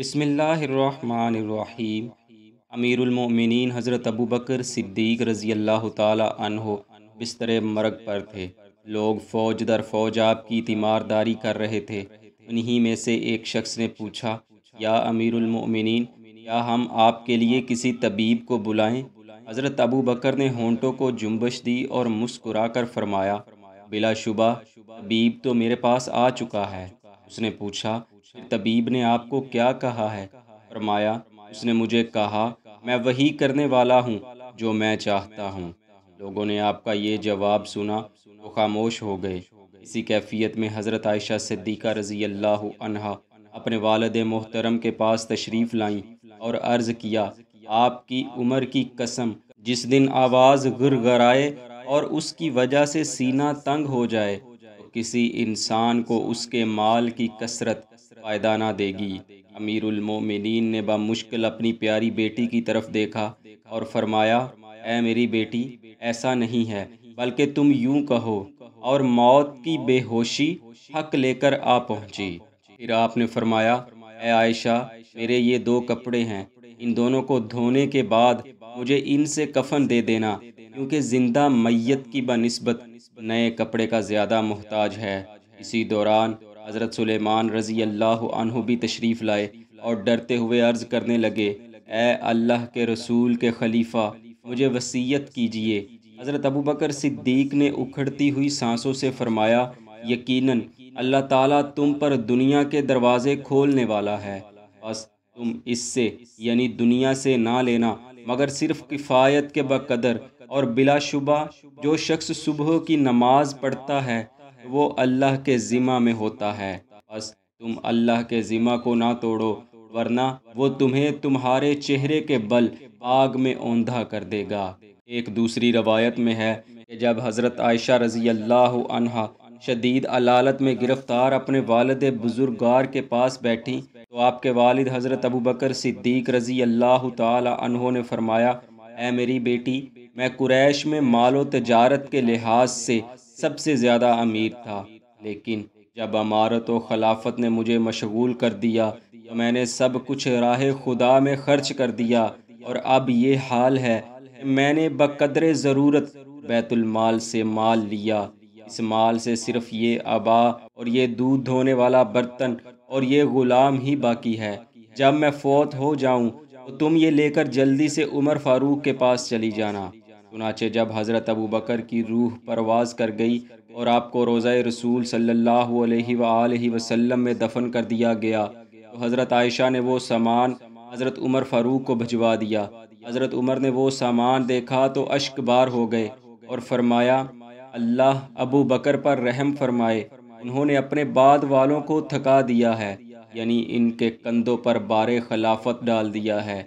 बसमीम अमीरमिन हज़रत अबू बकर सिद्दीक रज़ी अल्लाह तहो बिस्तर मरग पर थे लोग फ़ौज दर फौज आपकी तीमारदारी कर रहे थे उन्हीं में से एक शख्स ने पूछा या अमीरमिन या हम आपके लिए किसी तबीब को बुलाएं हज़रत अबू बकर ने होंटों को जुम्बश दी और मुस्कुरा कर फरमाया बिलाशुबा तबीब तो मेरे पास आ चुका है उसने पूछा तबीब ने आपको क्या कहा है फरमाया उसने मुझे कहा मैं वही करने वाला हूँ जो मैं चाहता हूँ लोगों ने आपका ये जवाब सुना तो खामोश हो गए इसी कैफियत में हज़रत आयशा सिद्दीक़ा रज़ी अल्लाह अनहा अपने वालद मोहतरम के पास तशरीफ़ लाई और अर्ज़ किया आपकी उम्र की कसम जिस दिन आवाज़ गुरगराए और उसकी वजह से सीना तंग हो जाए किसी इंसान को उसके माल की कसरत फ़ायदा ना देगी अमीरमिन ने बमुश्किल अपनी प्यारी बेटी की तरफ देखा और फरमाया ऐ मेरी बेटी ऐसा नहीं है बल्कि तुम यूं कहो और मौत की बेहोशी हक लेकर आ पहुंची फिर आपने फरमाया ऐ आयशा मेरे ये दो कपड़े हैं इन दोनों को धोने के बाद मुझे इनसे कफन दे देना क्योंकि ज़िंदा मैयत की बनस्बत नए कपड़े का ज़्यादा मोहताज है इसी दौरान हज़रत सुलेमान रज़ी अल्लाह अनहु भी तशरीफ़ लाए और डरते हुए अर्ज़ करने लगे ए अल्लाह के रसूल के खलीफा मुझे वसीयत कीजिए हज़रत अबू बकर सिद्दीक ने उखड़ती हुई सांसों से फरमाया यकीनन अल्लाह ताला तुम पर दुनिया के दरवाज़े खोलने वाला है बस तुम इससे यानी दुनिया से ना लेना मगर सिर्फ किफ़ायत के बकदर और बिलाशुबा जो शख्स सुबह की नमाज पढ़ता है वो अल्लाह के ज़िम्मा में होता है बस तुम अल्लाह के ज़िम्मा को ना तोड़ो वरना वो तुम्हें तुम्हारे चेहरे के बल आग में ओंधा कर देगा एक दूसरी रवायत में है कि जब हज़रत आयशा रज़ी अल्लाह शदीद अलालत में गिरफ़्तार अपने वालद बुज़ुर्गार के पास बैठी तो आपके वालिद हज़रत अबू बकर सिद्दीक रज़ी अल्लाह तहों ने फरमाया ए मेरी बेटी मैं कुरैश में मालो तजारत के लिहाज से सबसे ज़्यादा अमीर था लेकिन जब अमारत व खिलाफत ने मुझे मशगूल कर दिया तो मैंने सब कुछ राह खुदा में खर्च कर दिया और अब ये हाल है कि मैंने बकदर ज़रूरत बैतुलमाल से माल लिया इस माल से सिर्फ ये आबा और ये दूध धोने वाला बर्तन और ये ग़ुलाम ही बाकी है जब मैं फौत हो जाऊं तो तुम ये लेकर जल्दी से उमर फारूक के पास चली जाना चुनाचे जब हज़रत अबू बकर की रूह परवाज़ कर गई और आपको रोज़ा रसूल सल्ला अलैहि में दफन कर दिया गया तो हज़रत आयशा ने वो सामान हज़रत उमर फ़ारूक को भिजवा दिया हज़रत उमर ने वो सामान देखा तो अश्क बार हो गए और फरमाया अल्लाह अबू बकर पर रहम फरमाए उन्होंने अपने बाद वालों को थका दिया है यानी इनके कंधों पर बार खिलाफत डाल दिया है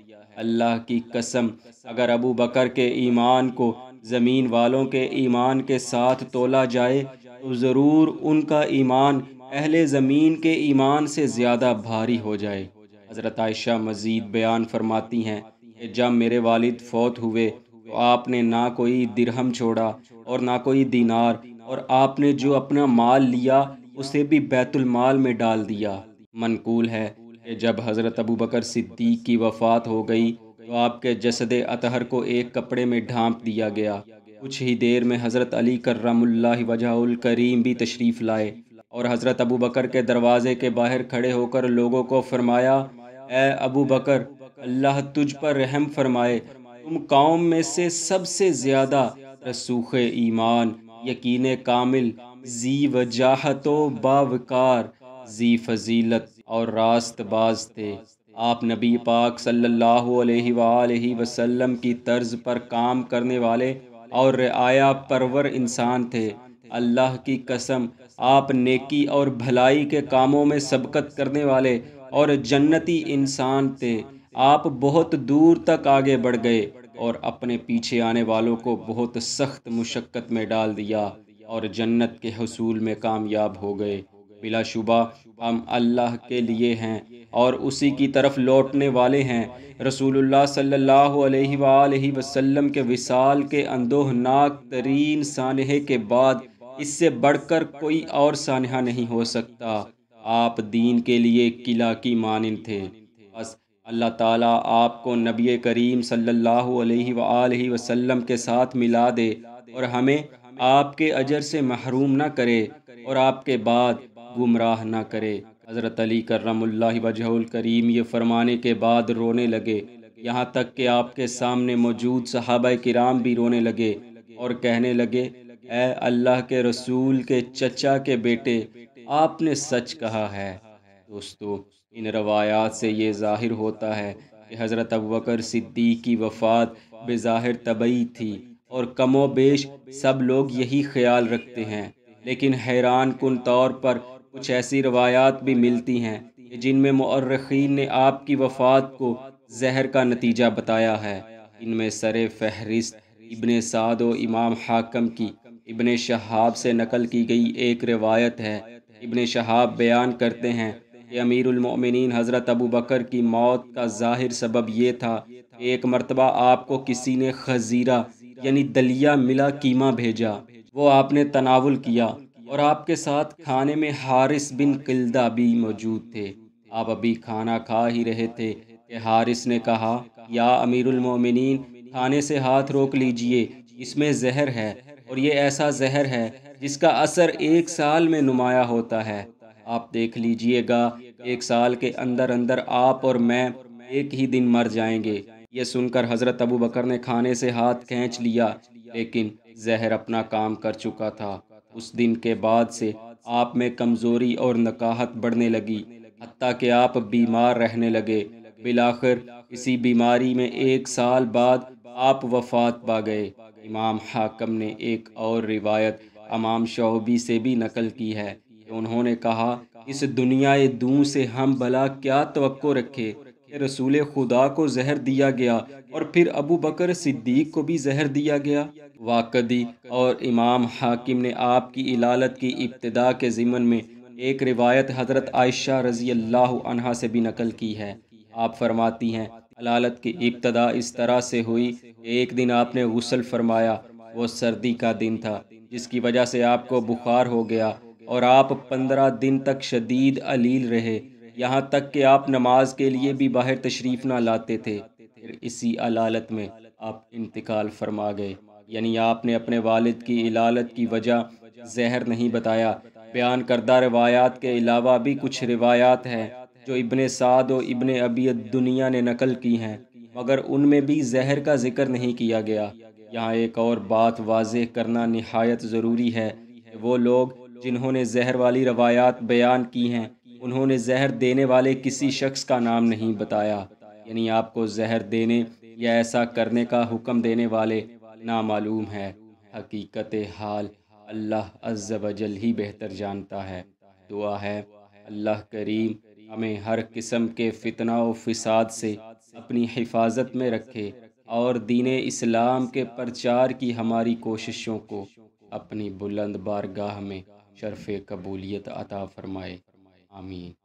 अल्लाह की कसम अगर अबू बकर के ईमान को ज़मीन वालों के ईमान के साथ तोला जाए तो ज़रूर उनका ईमान अहले ज़मीन के ईमान से ज़्यादा भारी हो जाए हज़रत आयशा मज़ीद बयान फरमाती हैं कि जब मेरे वालिद फौत हुए तो आपने ना कोई दिरहम छोड़ा और ना कोई दीनार और आपने जो अपना माल लिया उसे भी बैतुलमाल में डाल दिया मनकूल है कि जब हज़रत अबू बकर सिद्दीक की वफ़ात हो गई तो आपके जसद अतहर को एक कपड़े में ढांप दिया गया कुछ ही देर में हज़रत अली करमल्ला वजाउल करीम भी तशरीफ़ लाए और हज़रत अबू बकर के दरवाज़े के बाहर खड़े होकर लोगों को फरमाया ए अबू बकर अल्लाह तुझ पर रहम फरमाए तुम कौम में से सबसे ज़्यादा रसूख ईमान यकीन कामिल जी वजाहत बावकार जी फजीलत और रास्त बाज थे आप नबी पाक सल्लल्लाहु अलैहि वसल्लम की तर्ज पर काम करने वाले और रियाया परवर इंसान थे अल्लाह की कसम आप नेकी और भलाई के कामों में सबकत करने वाले और जन्नती इंसान थे आप बहुत दूर तक आगे बढ़ गए और अपने पीछे आने वालों को बहुत सख्त मुशक्क़त में डाल दिया और जन्नत के हसूल में कामयाब हो गए बिलाशुबा हम अल्लाह के लिए हैं और उसी की तरफ लौटने वाले हैं रसूलुल्लाह सल्लल्लाहु अलैहि रसूल वसल्लम के विसाल के अंदोहनाक तरीन सानहे के बाद इससे बढ़कर कोई और सानहा नहीं हो सकता आप दीन के लिए किला की मानन थे अल्लाह ताला आपको नबी करीम सल्लल्लाहु अलैहि सल्ला वसल्लम के साथ मिला दे और हमें आपके अजर से महरूम ना करे और आपके बाद गुमराह ना करे हज़रत अली करमल्ला वजहुल करीम ये फरमाने के बाद रोने लगे यहाँ तक कि आपके सामने मौजूद सहाब कराम भी रोने लगे और कहने लगे ए अल्लाह के रसूल के चचा के बेटे आपने सच कहा है दोस्तों इन रवायात से ये ज़ाहिर होता है कि हज़रत अबकर सिद्दीक की वफ़ात बेज़ाहिर तबई थी और कमो बेश सब लोग यही ख्याल रखते हैं लेकिन हैरान कन तौर पर कुछ ऐसी रवायात भी मिलती हैं जिनमें मर्रखीन ने आपकी वफ़ात को जहर का नतीजा बताया है इनमें सर फहरिस्त इबन साद व इमाम हाकम की इबन शहाब से नकल की गई एक रिवायत है इबन शहाब बयान करते हैं कि अमीरमिन हज़रत अबू बकर की मौत का ज़ाहिर सबब ये था एक मरतबा आपको किसी ने खजीरा यानी दलिया मिला कीमा भेजा वो आपने तनावल किया और आपके साथ खाने में हारिस बिन किल्दा भी मौजूद थे आप अभी खाना खा ही रहे थे कि हारिस ने कहा या अमीरमिन खाने से हाथ रोक लीजिए इसमें जहर है और ये ऐसा जहर है जिसका असर एक साल में नुमाया होता है आप देख लीजिएगा एक साल के अंदर अंदर आप और मैं एक ही दिन मर जाएंगे ये सुनकर हज़रत अबू बकर ने खाने से हाथ खींच लिया लेकिन जहर अपना काम कर चुका था उस दिन के बाद से आप में कमज़ोरी और नकाहत बढ़ने लगी हती के आप बीमार रहने लगे बिलाखिर इसी बीमारी में एक साल बाद आप वफात पा गए इमाम हाकम ने एक और रिवायत अमाम शोबी से भी नकल की है उन्होंने कहा इस दुनिया दू से हम भला क्या तो रखे रसूल खुदा को जहर दिया गया और फिर अबू बकर सिद्दीक को भी जहर दिया गया वाकदी और इमाम हाकिम ने आपकी इलालत की इब्तदा के ज़िमन में एक रिवायत हज़रत आयशा रज़ी अल्लाह से भी नकल की है आप फरमाती हैं अलालत की इब्तदा इस तरह से हुई एक दिन आपने गसल फरमाया वो सर्दी का दिन था जिसकी वजह से आपको बुखार हो गया और आप पंद्रह दिन तक शदीद अलील रहे यहाँ तक कि आप नमाज के लिए भी बाहर तशरीफ़ ना लाते थे फिर इसी अलालत में आप इंतकाल फरमा गए यानी आपने अपने वालिद की इलालत की वजह जहर नहीं बताया बयान करदा रवायात के अलावा भी कुछ रिवायात हैं जो इबन साद और इबन अबियत दुनिया ने नकल की हैं मगर उनमें भी जहर का जिक्र नहीं किया गया यहाँ एक और बात वाज करना नहायत ज़रूरी है वो लोग जिन्होंने जहर वाली रवायात बयान की हैं उन्होंने जहर देने वाले किसी शख्स का नाम नहीं बताया यानी आपको जहर देने या ऐसा करने का हुक्म देने वाले नामालूम है हकीकत हाल अल्लाह अज्जल ही बेहतर जानता है दुआ है अल्लाह करीम हमें हर किस्म के फितना व फसाद से अपनी हिफाजत में रखे और दीन इस्लाम के प्रचार की हमारी कोशिशों को अपनी बुलंद बारगाह में शरफ़ कबूलियत अता फ़रमाए आमीन